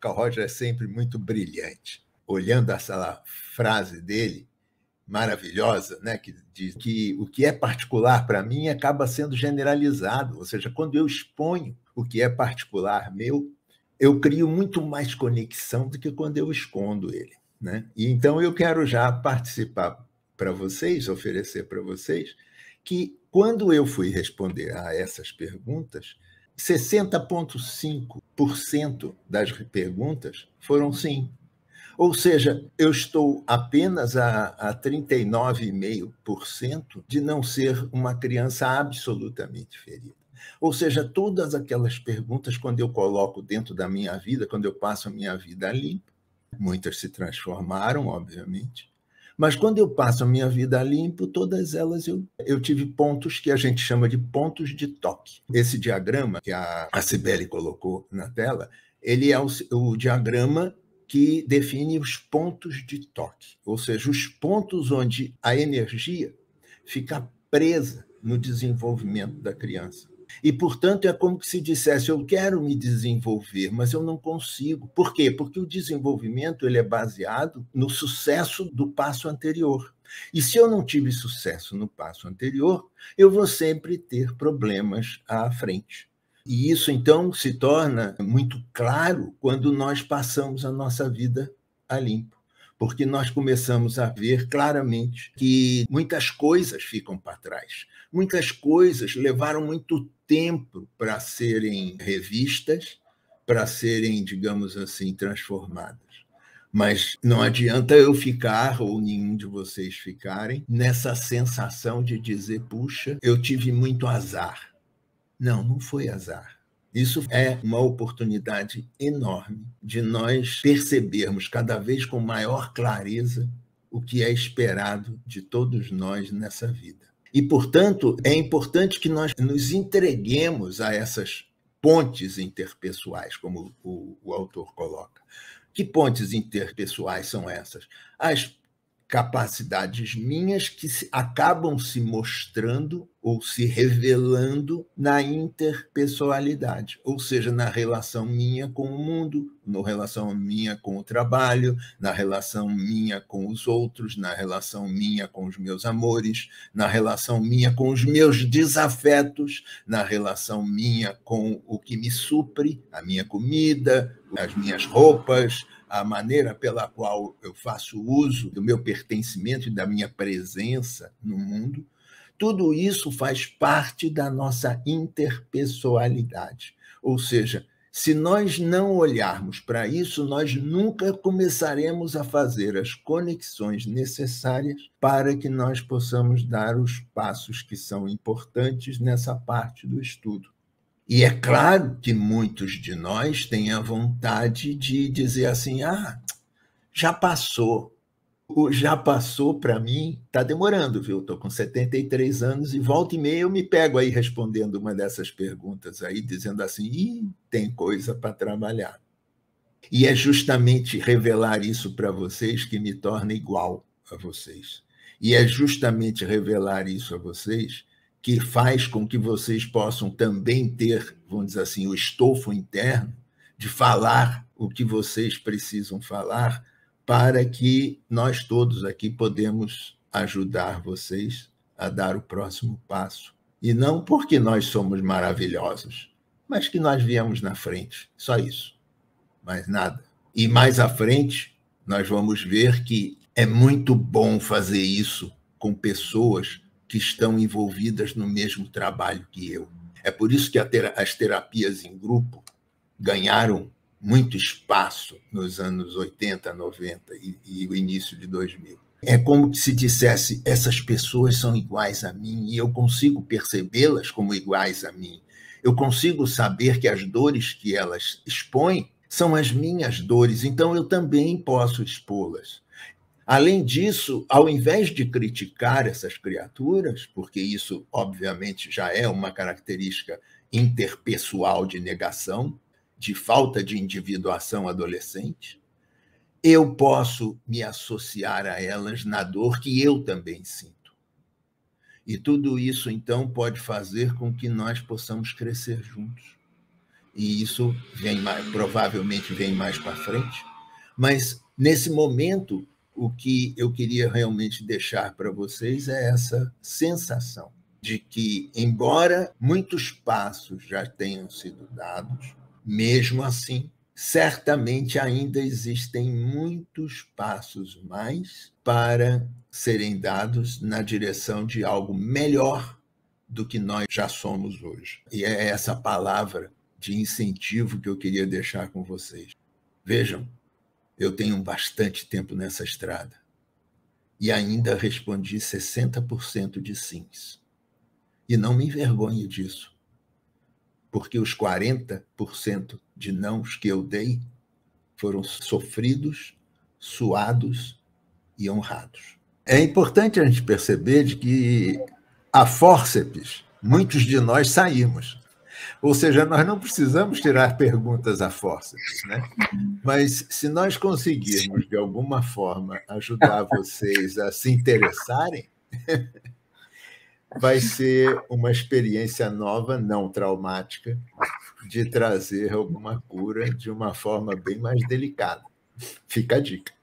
Carl Roger é sempre muito brilhante. Olhando essa frase dele, maravilhosa, né, que diz que o que é particular para mim acaba sendo generalizado, ou seja, quando eu exponho o que é particular meu, eu crio muito mais conexão do que quando eu escondo ele, né? E então eu quero já participar para vocês, oferecer para vocês que quando eu fui responder a essas perguntas, 60,5% das perguntas foram sim. Ou seja, eu estou apenas a, a 39,5% de não ser uma criança absolutamente ferida. Ou seja, todas aquelas perguntas, quando eu coloco dentro da minha vida, quando eu passo a minha vida limpa, muitas se transformaram, obviamente, mas quando eu passo a minha vida limpo, todas elas eu, eu tive pontos que a gente chama de pontos de toque. Esse diagrama que a, Cibele colocou na tela, ele é o, o diagrama que define os pontos de toque, ou seja, os pontos onde a energia fica presa no desenvolvimento da criança. E, portanto, é como se dissesse: eu quero me desenvolver, mas eu não consigo. Por quê? Porque o desenvolvimento ele é baseado no sucesso do passo anterior. E se eu não tive sucesso no passo anterior, eu vou sempre ter problemas à frente. E isso então se torna muito claro quando nós passamos a nossa vida a limpo porque nós começamos a ver claramente que muitas coisas ficam para trás. Muitas coisas levaram muito tempo para serem revistas, para serem, digamos assim, transformadas. Mas não adianta eu ficar, ou nenhum de vocês ficarem, nessa sensação de dizer: puxa, eu tive muito azar. Não, não foi azar. Isso é uma oportunidade enorme de nós percebermos cada vez com maior clareza o que é esperado de todos nós nessa vida. E, portanto, é importante que nós nos entreguemos a essas pontes interpessoais, como o, o autor coloca. Que pontes interpessoais são essas? As capacidades minhas que se, acabam se mostrando ou se revelando na interpessoalidade, ou seja, na relação minha com o mundo, na relação minha com o trabalho, na relação minha com os outros, na relação minha com os meus amores, na relação minha com os meus desafetos, na relação minha com o que me supre, a minha comida, as minhas roupas, a maneira pela qual eu faço uso do meu pertencimento e da minha presença no mundo, tudo isso faz parte da nossa interpessoalidade. Ou seja, se nós não olharmos para isso, nós nunca começaremos a fazer as conexões necessárias para que nós possamos dar os passos que são importantes nessa parte do estudo. E é claro que muitos de nós têm a vontade de dizer assim: ah, já passou, o já passou para mim, está demorando, viu? Estou com 73 anos e volta e meia eu me pego aí respondendo uma dessas perguntas aí, dizendo assim: Ih, tem coisa para trabalhar. E é justamente revelar isso para vocês que me torna igual a vocês. E é justamente revelar isso a vocês que faz com que vocês possam também ter, vamos dizer assim, o estofo interno de falar o que vocês precisam falar para que nós todos aqui podemos ajudar vocês a dar o próximo passo. E não porque nós somos maravilhosos, mas que nós viemos na frente, só isso. Mais nada. E mais à frente, nós vamos ver que é muito bom fazer isso com pessoas que estão envolvidas no mesmo trabalho que eu. É por isso que as terapias em grupo ganharam muito espaço nos anos 80, 90 e, e, o início de 2000. É como se dissesse: essas pessoas são iguais a mim e eu consigo percebê-las como iguais a mim. Eu consigo saber que as dores que elas expõem são as minhas dores, então eu também posso expô-las. Além disso, ao invés de criticar essas criaturas, porque isso, obviamente, já é uma característica interpessoal de negação, de falta de individuação adolescente, eu posso me associar a elas na dor que eu também sinto. E tudo isso, então, pode fazer com que nós possamos crescer juntos. E isso vem mais, provavelmente vem mais para frente. Mas, nesse momento, o que eu queria realmente deixar para vocês é essa sensação de que, embora muitos passos já tenham sido dados, mesmo assim, certamente ainda existem muitos passos mais para serem dados na direção de algo melhor do que nós já somos hoje. E é essa palavra de incentivo que eu queria deixar com vocês. Vejam, eu tenho bastante tempo nessa estrada. E ainda respondi 60% de sim. E não me envergonho disso, porque os 40% de nãos que eu dei foram sofridos, suados e honrados. É importante a gente perceber de que a fórceps, muitos de nós saímos. Ou seja, nós não precisamos tirar perguntas à força, né? Mas se nós conseguirmos, de alguma forma, ajudar vocês a se interessarem, vai ser uma experiência nova, não traumática, de trazer alguma cura de uma forma bem mais delicada. Fica a dica.